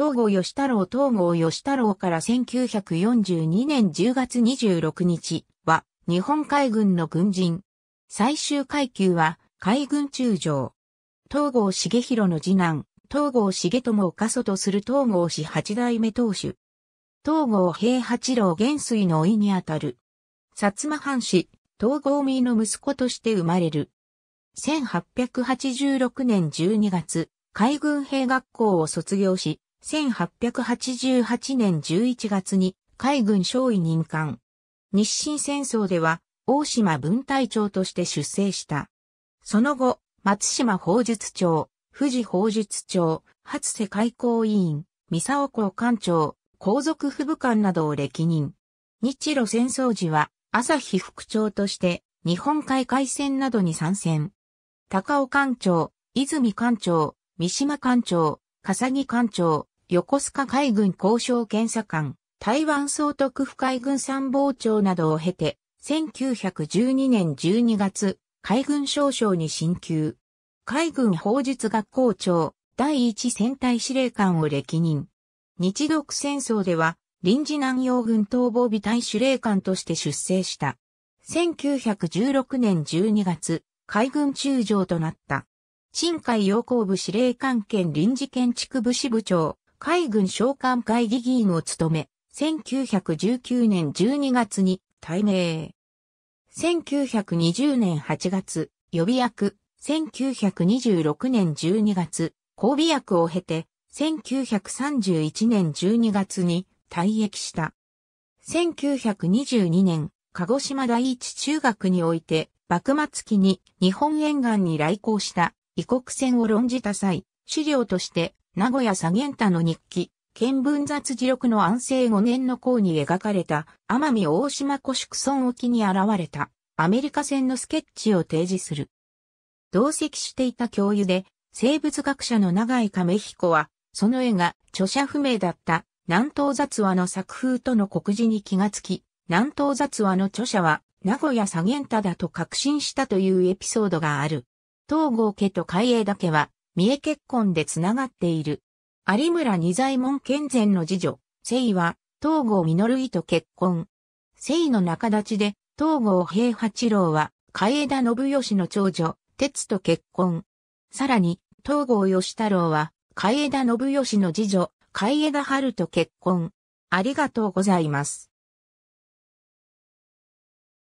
東郷義太郎東郷義太郎から1942年10月26日は日本海軍の軍人。最終階級は海軍中将。東郷重弘の次男、東郷重友を過疎とする東郷氏八代目当主。東郷平八郎元帥のいにあたる。薩摩藩士、東郷民の息子として生まれる。1886年12月、海軍兵学校を卒業し、1888年11月に海軍少尉任官。日清戦争では大島分隊長として出征した。その後、松島法術長、富士法術長、初世開港委員、三沢港官長、皇族府部官などを歴任。日露戦争時は朝日副長として日本海海戦などに参戦。高尾艦長、泉艦長、三島艦長、笠木艦長、横須賀海軍交渉検査官、台湾総督府海軍参謀長などを経て、1912年12月、海軍少将に進級。海軍法術学校長、第一戦隊司令官を歴任。日独戦争では、臨時南洋軍逃亡備隊司令官として出征した。1916年12月、海軍中将となった。新海洋工部司令官兼臨時建築部支部長、海軍召喚会議議員を務め、1919年12月に退命。1920年8月、予備役、1926年12月、交尾役を経て、1931年12月に退役した。1922年、鹿児島第一中学において、幕末期に日本沿岸に来航した異国船を論じた際、資料として、名古屋左源太の日記、見聞雑事録の安政5年の項に描かれた、奄美大島古宿村沖に現れた、アメリカ船のスケッチを提示する。同席していた教諭で、生物学者の永井亀彦は、その絵が著者不明だった南東雑話の作風との告示に気がつき、南東雑話の著者は名古屋左源太だと確信したというエピソードがある。東郷家と海江田家は、三重結婚でつながっている。有村二左衛門健全の次女、聖は、東郷実井と結婚。聖の仲立ちで、東郷平八郎は、海江田信義の長女、哲と結婚。さらに、東郷義太郎は、海江田信義の次女、海江田春と結婚。ありがとうございます。